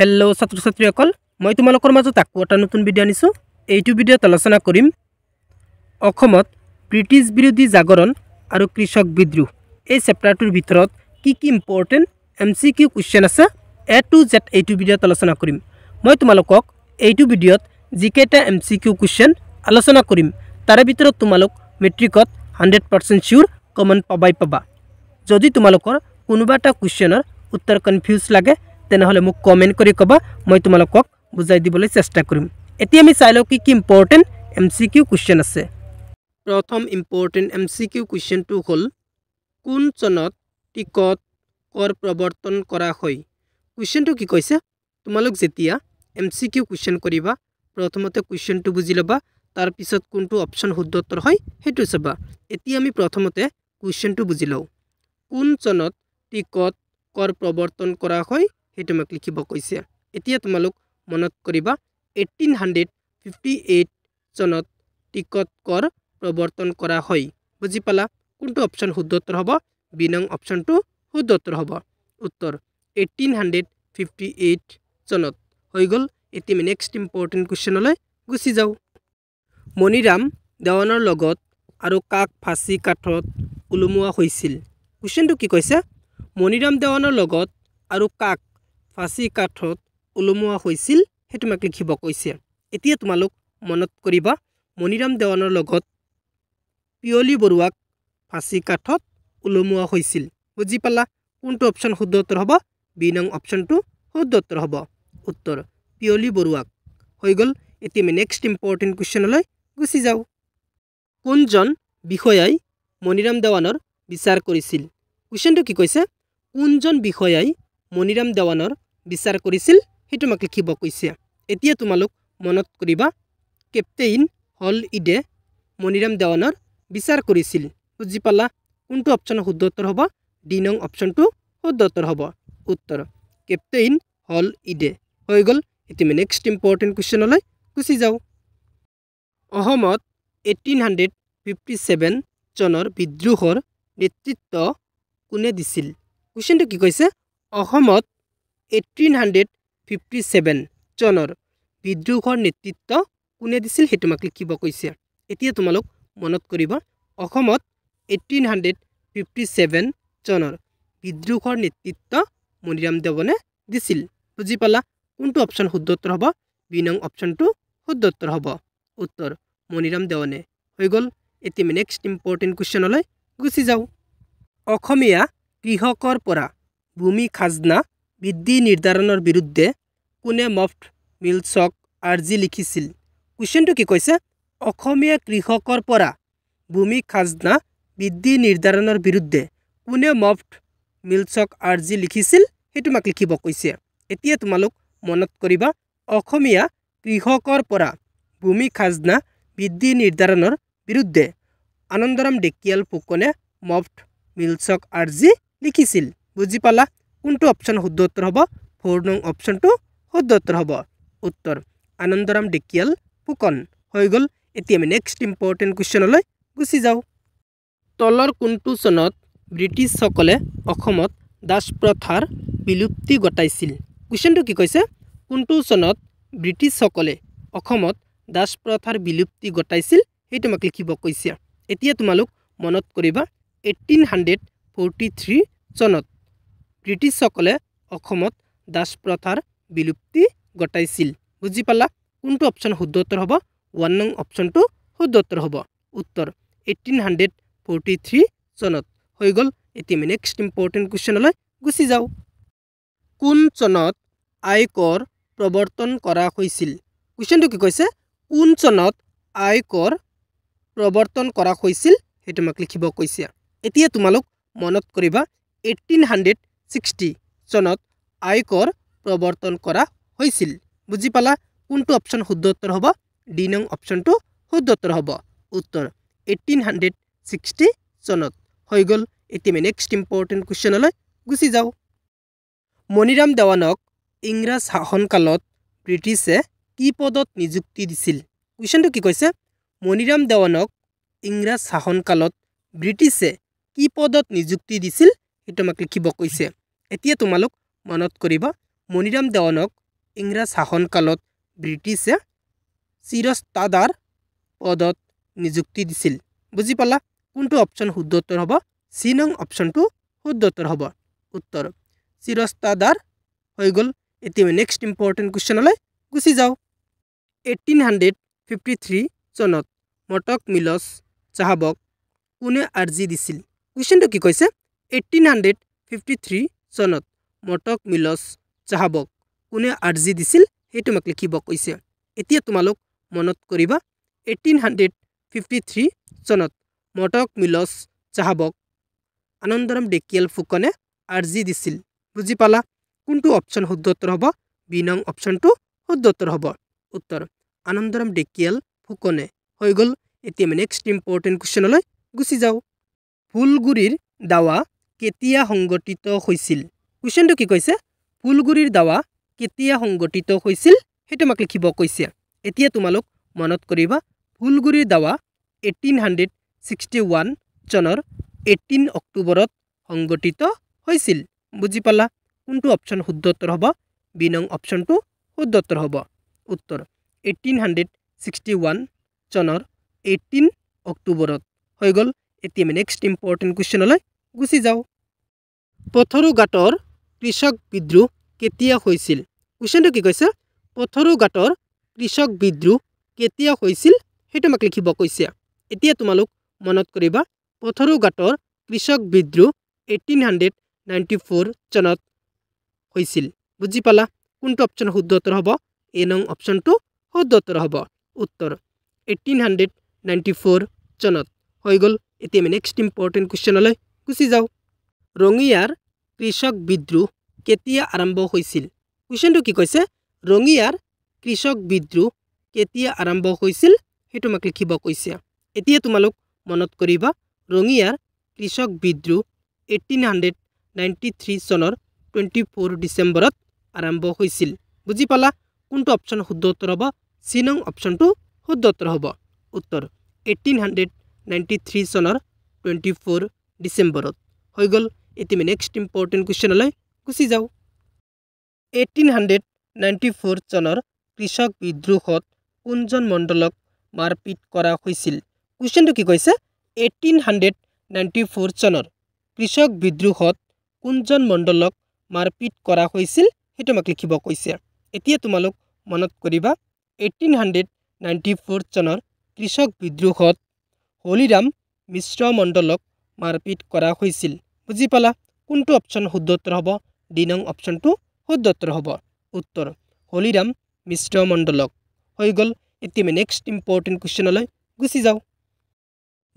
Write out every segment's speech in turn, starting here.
hello' ছাত্ৰ ছাত্ৰীসকল মই তোমালোকৰ মাজত আকৌ এটা নতুন ভিডিঅ' আনিছোঁ এইটো ভিডিঅ'ত আলোচনা কৰিম অসমত ব্ৰিটিছ বিৰোধী জাগৰণ আৰু কৃষক বিদ্ৰোহ এই চেপ্তাৰটোৰ ভিতৰত কি কি important M C Q question আছে এ টু জেড এইটো ভিডিঅ'ত আলোচনা কৰিম মই তোমালোকক এইটো ভিডিঅ'ত যিকেইটা এম চি কিউ কুৱেশ্যন আলোচনা কৰিম তাৰে ভিতৰত তোমালোক মেট্ৰিকত হাণ্ড্ৰেড পাৰ্চেণ্ট চিয়'ৰ কমেণ্ট পাবাই পাবা যদি তোমালোকৰ কোনোবা এটা কুৱেশ্যনৰ উত্তৰ কনফিউজ লাগে তেনেহ'লে মোক কমেণ্ট কৰি ক'বা মই তোমালোকক বুজাই দিবলৈ চেষ্টা কৰিম এতিয়া আমি চাই লওঁ কি কি important M C Q question আছে প্ৰথম ইম্পৰ্টেণ্ট এম চি কিউ কুৱেশ্যনটো হ'ল কোন চনত টিকট কৰ প্ৰৱৰ্তন কৰা হয় কুৱেশ্যনটো কি কৈছে তোমালোক যেতিয়া এম চি কিউ কুৱেশ্যন কৰিবা প্ৰথমতে কুৱেশ্যনটো বুজি ল'বা তাৰপিছত কোনটো অপশ্যন শুদ্ধত্তৰ হয় সেইটো চাবা এতিয়া আমি প্ৰথমতে কুৱেশ্যনটো বুজি লওঁ কোন চনত টিকট কৰ প্ৰৱৰ্তন কৰা হয় সেইটো আমাক লিখিব কৈছে এতিয়া তোমালোক মনত কৰিবা এইটিন হাণ্ড্ৰেড ফিফটি এইট চনত টিকট কৰ প্ৰৱৰ্তন কৰা হয় বুজি পালা কোনটো অপশ্যন শুদ্ধত্তৰ হ'ব বি নং অপশ্যনটো শুদ্ধত্তৰ হ'ব উত্তৰ এইটিন হাণ্ড্ৰেড ফিফটি এইট চনত হৈ গ'ল এতিয়া আমি নেক্সট ইম্পৰ্টেণ্ট কুৱেশ্যনলৈ গুচি যাওঁ মণিৰাম দেৱানৰ লগত আৰু কাক ফাঁচি কাঠত ওলোমোৱা হৈছিল কুৱেশ্যনটো কি কৈছে মণিৰাম দেৱানৰ লগত আৰু কাক ফাঁচি কাঠত ওলোমোৱা হৈছিল সেই তোমাক লিখিব কৈছে এতিয়া তোমালোক মনত কৰিবা মণিৰাম দেৱানৰ লগত পিয়লি বৰুৱাক ফাঁচি কাঠত ওলমোৱা হৈছিল বুজি পালা কোনটো অপশ্যন শুদ্ধত্তৰ হ'ব বি নং অপশ্যনটো শুদ্ধত্তৰ হ'ব উত্তৰ পিয়লি বৰুৱাক হৈ গ'ল এতিয়া আমি নেক্সট ইম্পৰ্টেণ্ট কুৱেশ্যনলৈ গুচি যাওঁ কোনজন বিষয়াই মণিৰাম দেৱানৰ বিচাৰ কৰিছিল কুৱেশ্যনটো কি কৈছে কোনজন বিষয়াই মণিৰাম দেৱানৰ বিচাৰ কৰিছিল সেইটো মোক লিখিব কৈছে এতিয়া তোমালোক মনত কৰিবা কেপ্টেইন হল ইডে মণিৰাম দেৱানৰ বিচাৰ কৰিছিল বুজি পালা কোনটো অপশ্যন শুদ্ধতৰ হ'ব ডি নং অপশ্যনটো শুদ্ধতৰ হ'ব উত্তৰ কেপ্টেইন হল ইডে হৈ গ'ল এতিয়া আমি নেক্সট ইম্পৰ্টেণ্ট কুৱেশ্যনলৈ গুচি যাওঁ অসমত এইটিন হাণ্ড্ৰেড ফিফটি ছেভেন চনৰ বিদ্ৰোহৰ নেতৃত্ব কোনে দিছিল কুৱেশ্যনটো কি কৈছে অসমত এইটিন হাণ্ড্ৰেড ফিফটি ছেভেন চনৰ বিদ্ৰোহৰ নেতৃত্ব কোনে দিছিল সেই তোমাক লিখিব কৈছে এতিয়া তোমালোক মনত কৰিব অসমত এইটিন হাণ্ড্ৰেড ফিফটি ছেভেন চনৰ বিদ্ৰোহৰ নেতৃত্ব মণিৰাম দেৱনে দিছিল বুজি পালা কোনটো অপশ্যন শুদ্ধোত্তৰ হ'ব বি নং অপশ্যনটো শুদ্ধোত্তৰ হ'ব উত্তৰ মণিৰাম দেৱনে হৈ গ'ল এতিয়া নেক্সট ইম্পৰ্টেণ্ট কুৱেশ্যনলৈ গুচি যাওঁ অসমীয়া কৃষকৰ পৰা ভূমি খাজনা বৃদ্ধি নিৰ্ধাৰণৰ বিৰুদ্ধে কোনে মফ্ট মিলছক আৰ্জি লিখিছিল কুৱেশ্যনটো কি কৈছে অসমীয়া কৃষকৰ পৰা ভূমি খাজনা বৃদ্ধি নিৰ্ধাৰণৰ বিৰুদ্ধে কোনে মফ্ট মিলছক আৰ্জি লিখিছিল সেইটো মাক লিখিব কৈছে এতিয়া তোমালোক মনত কৰিবা অসমীয়া কৃষকৰ পৰা ভূমি খাজনা বৃদ্ধি নিৰ্ধাৰণৰ বিৰুদ্ধে আনন্দৰাম ডেকিয়াল ফুকনে মফ্ট মিলছক আৰ্জি লিখিছিল বুজি পালা কোনটো অপশ্যন শুদ্ধ উত্তৰ হ'ব ফ'ৰ নং অপশ্যনটো শুদ্ধ উত্তৰ হ'ব উত্তৰ আনন্দৰাম ডেকিয়াল ফুকন হৈ গ'ল এতিয়া আমি নেক্সট ইম্পৰ্টেণ্ট কুৱেশ্যনলৈ গুচি যাওঁ তলৰ কোনটো চনত ব্ৰিটিছসকলে অসমত দাস প্ৰথাৰ বিলুপ্তি ঘটাইছিল কুৱেশ্যনটো কি কৈছে কোনটো চনত ব্ৰিটিছসকলে অসমত দাস প্ৰথাৰ বিলুপ্তি ঘটাইছিল সেই তোমাক লিখিব কৈছে এতিয়া তোমালোক মনত কৰিবা এইটিন হাণ্ড্ৰেড ফৰ্টি থ্ৰী চনত ব্ৰিটিছসকলে অসমত দাস প্ৰথাৰ বিলুপ্তি ঘটাইছিল বুজি পালা কোনটো অপশ্যন শুদ্ধোত্তৰ হ'ব ওৱান নং অপশ্যনটো শুদ্ধোত্তৰ হ'ব উত্তৰ এইটিন হাণ্ড্ৰেড ফৰ্টি থ্ৰী চনত হৈ গ'ল এতিয়া আমি নেক্সট ইম্পৰ্টেণ্ট কুৱেশ্যনলৈ গুচি যাওঁ কোন চনত আয়কৰ প্ৰৱৰ্তন কৰা হৈছিল কুৱেশ্যনটো কি কৈছে কোন চনত আয়কৰ প্ৰৱৰ্তন কৰা হৈছিল সেইটো আমাক লিখিব কৈছে এতিয়া তোমালোক মনত কৰিবা এইটিন হাণ্ড্ৰেড ছিক্সটি চনত আয়কৰ প্ৰৱৰ্তন কৰা হৈছিল বুজি পালা কোনটো অপশ্যন শুদ্ধোত্তৰ হ'ব ডি নং অপশ্যনটো শুদ্ধোত্তৰ হ'ব উত্তৰ এইটিন হাণ্ড্ৰেড ছিক্সটি চনত হৈ গ'ল এতিয়া মই নেক্সট ইম্পৰ্টেণ্ট কুৱেশ্যনলৈ গুচি যাওঁ মণিৰাম দেৱানক ইংৰাজ শাসনকালত ব্ৰিটিছে কি পদত নিযুক্তি দিছিল কুৱেশ্যনটো কি কৈছে মণিৰাম দেৱানক ইংৰাজ শাসনকালত ব্ৰিটিছে কি পদত নিযুক্তি দিছিল সেইটো আমাক লিখিব কৈছে এতিয়া তোমালোক মনত কৰিবা মণিৰাম দেৱানক ইংৰাজ শাসনকালত ব্ৰিটিছে চিৰস্তাদাৰ পদত নিযুক্তি দিছিল বুজি পালা কোনটো অপশ্যন শুদ্ধোত্তৰ হ'ব চিনং অপশ্যনটো শুদ্ধোত্তৰ হ'ব উত্তৰ চিৰস্তাদাৰ হৈ গ'ল এতিয়া নেক্সট ইম্পৰ্টেণ্ট কুৱেশ্যনলৈ গুচি যাওঁ এইটিন হাণ্ড্ৰেড ফিফটি থ্ৰী চনত মটক মিলচ চাহাবক কোনে আৰ্জি দিছিল কুৱেশ্যনটো কি কৈছে এইটিন হাণ্ড্ৰেড ফিফটি থ্ৰী চনত মটক মিলচ চাহাবক কোনে আৰ্জি দিছিল সেইটো মোক লিখিব কৈছে এতিয়া তোমালোক মনত কৰিবা এইটিন হাণ্ড্ৰেড ফিফটি থ্ৰী চনত মটক মিলচ চাহাবক আনন্দৰাম ডেকিয়াল ফুকনে আৰ্জি দিছিল বুজি পালা কোনটো অপশ্যন শুদ্ধত্তৰ হ'ব বি নং অপশ্যনটো শুদ্ধত্তৰ হ'ব উত্তৰ আনন্দৰাম ডেকিয়াল ফুকনে হৈ গ'ল এতিয়া আমি নেক্সট ইম্পৰ্টেণ্ট কুৱেশ্যনলৈ গুচি যাওঁ ফুলগুৰিৰ দাৱা কেতিয়া সংগঠিত হৈছিল কুৱেশ্যনটো কি কৈছে ফুলগুৰিৰ দাৱা কেতিয়া সংগঠিত হৈছিল সেইটো আমাক লিখিব কৈছে এতিয়া তোমালোক মনত কৰিবা ফুলগুৰিৰ দাৱা এইটিন হাণ্ড্ৰেড ছিক্সটি ওৱান চনৰ এইটিন অক্টোবৰত সংগঠিত হৈছিল বুজি পালা কোনটো অপশ্যন শুদ্ধ উত্তৰ হ'ব বিনং অপশ্যনটো শুদ্ধ উত্তৰ হ'ব উত্তৰ এইটিন হাণ্ড্ৰেড ছিক্সটি ওৱান চনৰ এইটিন অক্টোবৰত হৈ গ'ল এতিয়া আমি নেক্সট ইম্পৰ্টেণ্ট কুৱেশ্যনলৈ গুচি যাওঁ পথৰুঘাটৰ কৃষক বিদ্ৰোহ কেতিয়া হৈছিল কুৱেশ্যনটো কি কৈছে পথৰু গাঁতৰ কৃষক বিদ্ৰোহ কেতিয়া হৈছিল সেইটো আমাক লিখিব কৈছে এতিয়া তোমালোক মনত কৰিবা পথৰুঘাটৰ কৃষক বিদ্ৰোহ এইটিন হাণ্ড্ৰেড নাইণ্টি ফ'ৰ চনত হৈছিল বুজি পালা কোনটো অপশ্যন শুদ্ধ উত্তৰ হ'ব এই নং অপশ্যনটো শুদ্ধ উত্তৰ হ'ব উত্তৰ এইটিন হাণ্ড্ৰেড নাইণ্টি ফ'ৰ চনত হৈ গ'ল এতিয়া আমি নেক্সট ইম্পৰ্টেণ্ট কুৱেশ্যনলৈ গুচি যাওঁ ৰঙিয়াৰ কৃষক বিদ্ৰোহ কেতিয়া আৰম্ভ হৈছিল কুৱেশ্যনটো কি কৈছে ৰঙিয়াৰ কৃষক বিদ্ৰোহ কেতিয়া আৰম্ভ হৈছিল সেইটো আমাক লিখিব কৈছে এতিয়া তোমালোক মনত কৰিবা ৰঙিয়াৰ কৃষক বিদ্ৰোহ এইটিন হাণ্ড্ৰেড নাইণ্টি থ্ৰী চনৰ টুৱেণ্টি ফ'ৰ ডিচেম্বৰত আৰম্ভ হৈছিল বুজি পালা কোনটো অপশ্যন শুদ্ধ উত্তৰ হ'ব চি নং অপশ্যনটো শুদ্ধ উত্তৰ হ'ব উত্তৰ এইটিন হাণ্ড্ৰেড নাইণ্টি থ্ৰী চনৰ টুৱেণ্টি ফ'ৰ ডিচেম্বৰত হৈ গ'ল এতিয়া নেক্সট ইম্পৰ্টেণ্ট কুৱেশ্যনলৈ গুচি যাওঁ এইটিন হাণ্ড্ৰেড নাইণ্টি ফ'ৰ চনৰ কৃষক বিদ্ৰোহত কোনজন মণ্ডলক মাৰপিট কৰা হৈছিল কুৱেশ্যনটো কি কৈছে এইটিন হাণ্ড্ৰেড নাইণ্টি ফ'ৰ চনৰ কৃষক বিদ্ৰোহত কোনজন মণ্ডলক মাৰপিট কৰা হৈছিল সেইটো আমাক লিখিব কৈছে এতিয়া তোমালোক মনত কৰিবা এইটিন হাণ্ড্ৰেড নাইণ্টি ফ'ৰ চনৰ কৃষক বিদ্ৰোহত হলিৰাম মিশ্ৰ মণ্ডলক মাৰপিট কৰা হৈছিল বুজি পালা কোনটো অপশ্যন শুদ্ধ হ'ব দিনং নং অপশ্যনটো শুদ্ধ হ'ব উত্তৰ হলিৰাম মিশ্ৰ মণ্ডলক হৈ গ'ল এতিয়া আমি নেক্সট ইম্পৰ্টেণ্ট কুৱেশ্যনলৈ গুচি যাওঁ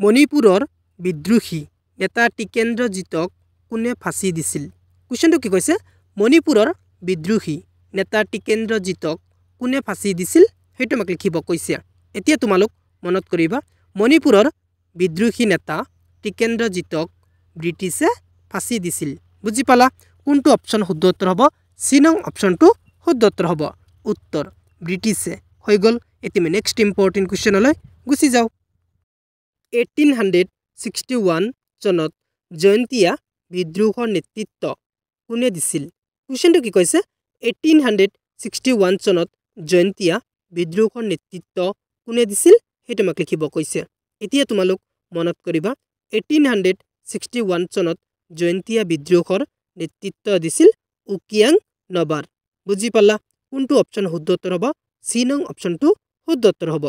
মণিপুৰৰ বিদ্ৰোহী নেতা টিকেন্দ্ৰজিতক কোনে ফাঁচি দিছিল কুৱেশ্যনটো কি কৈছে মণিপুৰৰ বিদ্ৰোহী নেতা টিকেন্দ্ৰজিতক কোনে ফাঁচি দিছিল সেইটো আমাক লিখিব কৈছে এতিয়া তোমালোক মনত কৰিবা মণিপুৰৰ বিদ্ৰোহী নেতা টিকেন্দ্ৰজিতক ব্ৰিটিছে ফাঁচি দিছিল বুজি পালা কোনটো অপশ্যন শুদ্ধ উত্তৰ হ'ব চিনং অপশ্যনটো শুদ্ধ উত্তৰ হ'ব উত্তৰ ব্ৰিটিছে হৈ গ'ল এতিয়া মই নেক্সট ইম্পৰ্টেণ্ট কুৱেশ্যনলৈ গুচি যাওঁ এইটিন হাণ্ড্ৰেড ছিক্সটি ওৱান চনত জয়ন্তীয়া বিদ্ৰোহৰ নেতৃত্ব কোনে দিছিল কুৱেশ্যনটো কি কৈছে এইটিন হাণ্ড্ৰেড ছিক্সটি ওৱান চনত জয়ন্তীয়া বিদ্ৰোহৰ নেতৃত্ব কোনে দিছিল সেই তোমাক লিখিব কৈছে এতিয়া তোমালোক মনত কৰিবা এইটিন হাণ্ড্ৰেড ছিক্সটি ওৱান চনত জয়ন্তীয়া বিদ্ৰোহৰ নেতৃত্ব দিছিল উকিয়াং নবাৰ বুজি পালা কোনটো অপশ্যন শুদ্ধোত্তৰ হ'ব চি নং অপশ্যনটো শুদ্ধত্তৰ হ'ব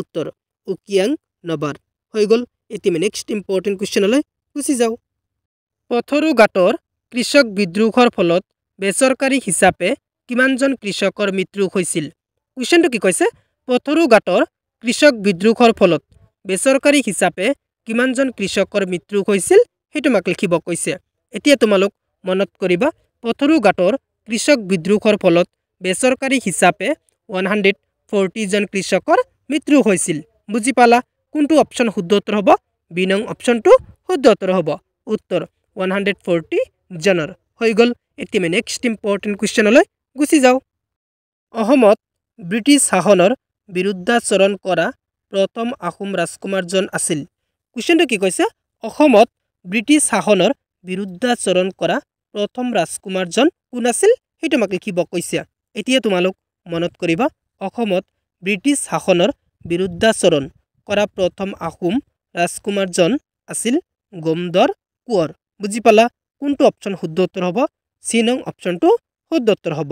উত্তৰ উকিয়াং নবাৰ হৈ গ'ল এতিয়া নেক্সট ইম্পৰ্টেণ্ট কুৱেশ্যনলৈ গুচি যাওঁ পথৰু পথৰুঘাটৰ কৃষক বিদ্ৰোহৰ ফলত বেচৰকাৰী হিচাপে কিমানজন কৃষকৰ মৃত্যু হৈছিল কুৱেশ্যনটো কি কৈছে পথৰু পথৰুঘাটৰ কৃষক বিদ্ৰোহৰ ফলত বেচৰকাৰী হিচাপে কিমানজন কৃষকৰ মৃত্যু হৈছিল সেইটো আমাক লিখিব কৈছে এতিয়া তোমালোক মনত কৰিবা পথৰু পথৰুঘাটৰ কৃষক বিদ্ৰোহৰ ফলত বেচৰকাৰী হিচাপে ওৱান হাণ্ড্ৰেড ফৰ্টিজন কৃষকৰ মৃত্যু হৈছিল বুজি পালা কোনটো অপশ্যন শুদ্ধত্তৰ হ'ব বিনং অপশ্যনটো শুদ্ধোত্তৰ হ'ব উত্তৰ ওৱান হাণ্ড্ৰেড ফৰ্টি জনৰ হৈ গ'ল এতিয়া মই নেক্সট ইম্পৰ্টেণ্ট কুৱেশ্যনলৈ গুচি যাওঁ অসমত ব্ৰিটিছ শাসনৰ বিৰুদ্ধাচৰণ কৰা প্ৰথম আহোম ৰাজকুমাৰজন আছিল কুৱেশ্যনটো কি কৈছে অসমত ব্ৰিটিছ শাসনৰ বিৰুদ্ধাচৰণ কৰা প্ৰথম ৰাজকুমাৰজন কোন আছিল সেইটো আমাক লিখিব কৈছে এতিয়া তোমালোক মনত কৰিবা অসমত ব্ৰিটিছ শাসনৰ বিৰুদ্ধাচৰণ কৰা প্ৰথম আহোম ৰাজকুমাৰজন আছিল গোমদৰ কোঁৱৰ বুজি পালা কোনটো অপশ্যন শুদ্ধ উত্তৰ হ'ব চিনং অপশ্যনটো শুদ্ধ উত্তৰ হ'ব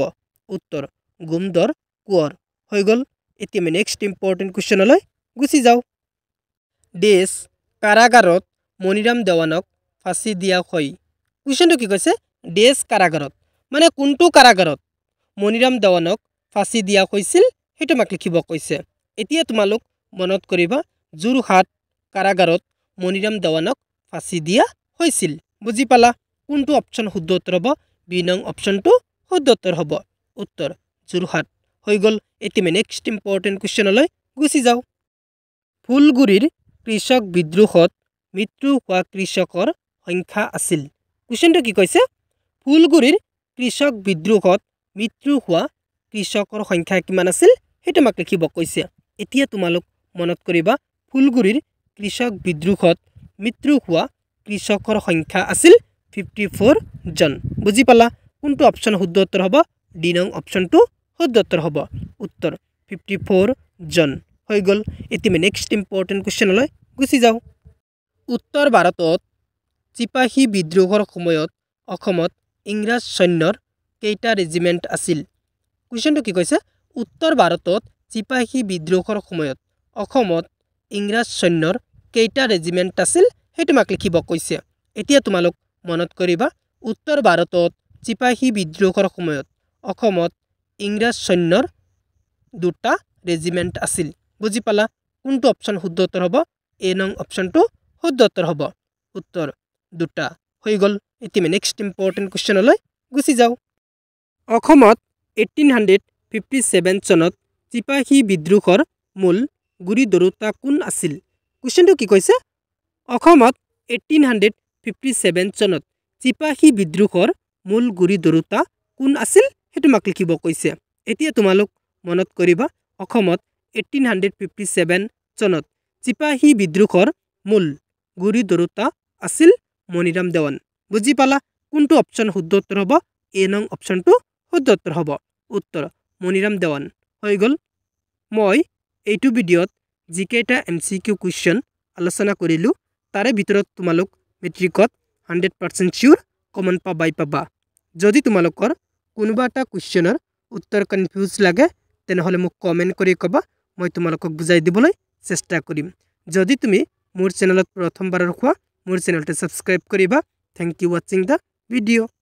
উত্তৰ গোমদৰ কোঁৱৰ হৈ গ'ল এতিয়া আমি নেক্সট ইম্পৰ্টেণ্ট কুৱেশ্যনলৈ গুচি যাওঁ দেশ কাৰাগাৰত মণিৰাম দেৱানক ফাঁচি দিয়া হয় কুৱেশ্যনটো কি কৈছে ডেছ কাৰাগাৰত মানে কোনটো কাৰাগাৰত মণিৰাম দেৱানক ফাঁচি দিয়া হৈছিল সেইটো মাক লিখিব কৈছে এতিয়া তোমালোক মনত কৰিবা যোৰহাট কাৰাগাৰত মণিৰাম দেৱানক ফাঁচি দিয়া হৈছিল বুজি পালা কোনটো অপশ্যন শুদ্ধ উত্তৰ হ'ব বি নং অপশ্যনটো শুদ্ধ উত্তৰ হ'ব উত্তৰ যোৰহাট হৈ গ'ল এতিয়া মানে নেক্সট ইম্পৰ্টেণ্ট কুৱেশ্যনলৈ গুচি যাওঁ ফুলগুৰিৰ কৃষক বিদ্ৰোহত মৃত্যু হোৱা কৃষকৰ সংখ্যা আছিল কুৱেশ্যনটো কি কৈছে ফুলগুৰিৰ কৃষক বিদ্ৰোহত মৃত্যু হোৱা কৃষকৰ সংখ্যা কিমান আছিল সেইটো আমাক লিখিব কৈছে এতিয়া তোমালোক মনত কৰিবা ফুলগুৰিৰ কৃষক বিদ্ৰোহত মৃত্যু হোৱা কৃষকৰ সংখ্যা আছিল ফিফটি ফ'ৰজন বুজি পালা কোনটো অপশ্যন শুদ্ধ উত্তৰ হ'ব ডি নং অপশ্যনটো শুদ্ধ উত্তৰ হ'ব উত্তৰ ফিফটি ফ'ৰজন হৈ গ'ল এতিয়া নেক্সট ইম্পৰ্টেণ্ট কুৱেশ্যনলৈ গুচি যাওঁ উত্তৰ ভাৰতত চিপাহী বিদ্ৰোহৰ সময়ত অসমত ইংৰাজ সৈন্যৰ কেইটা ৰেজিমেণ্ট আছিল কুৱেশ্যনটো কি কৈছে উত্তৰ ভাৰতত চিপাহী বিদ্ৰোহৰ সময়ত অসমত ইংৰাজ সৈন্যৰ কেইটা ৰেজিমেণ্ট আছিল সেইটো মাক লিখিব কৈছে এতিয়া তোমালোক মনত কৰিবা উত্তৰ ভাৰতত চিপাহী বিদ্ৰোহৰ সময়ত অসমত ইংৰাজ সৈন্যৰ দুটা ৰেজিমেণ্ট আছিল বুজি পালা কোনটো অপশ্যন শুদ্ধোত্তৰ হ'ব এ নং অপশ্যনটো শুদ্ধোত্তৰ হ'ব উত্তৰ দুটা হৈ গ'ল এতিয়া নেক্সট ইম্পৰ্টেণ্ট কুৱেশ্যনলৈ গুচি যাওঁ অসমত এইটিন হাণ্ড্ৰেড ফিফটি ছেভেন চনত চিপাহী বিদ্ৰোহৰ মূল গুৰি দৰোতা কোন আছিল কুৱেশ্যনটো কি কৈছে অসমত এইটিন হাণ্ড্ৰেড ফিফটি ছেভেন চনত চিপাহী বিদ্ৰোহৰ মূল গুৰি দৰোতা কোন আছিল সেই তোমাক লিখিব কৈছে এতিয়া তোমালোক মনত কৰিবা অসমত এইটিন হাণ্ড্ৰেড ফিফটি ছেভেন চনত চিপাহী বিদ্ৰোহৰ মূল গুৰি দৰোতা আছিল মণিৰাম দেৱান বুজি পালা কোনটো অপশ্যন শুদ্ধোত্তৰ হ'ব এ নং অপশ্যনটো শুদ্ধোত্তৰ হ'ব উত্তৰ মণিৰাম দেৱান হৈ গ'ল মই এইটো ভিডিঅ'ত যিকেইটা এম চি কিউ কুৱেশ্যন আলোচনা কৰিলোঁ তাৰে ভিতৰত তোমালোক মেট্ৰিকত হাণ্ড্ৰেড পাৰ্চেণ্ট চিয়'ৰ কমেণ্ট পাবাই পাবা যদি তোমালোকৰ কোনোবা এটা কুৱেশ্যনৰ উত্তৰ কনফিউজ লাগে তেনেহ'লে মোক কমেণ্ট কৰি ক'বা মই তোমালোকক বুজাই দিবলৈ চেষ্টা কৰিম যদি তুমি মোৰ চেনেলত প্ৰথমবাৰৰ খোৱা মোৰ চেনেলটো ছাবস্ক্ৰাইব কৰিবা থেংক ইউ ৱাচিং দ্য ভিডিঅ'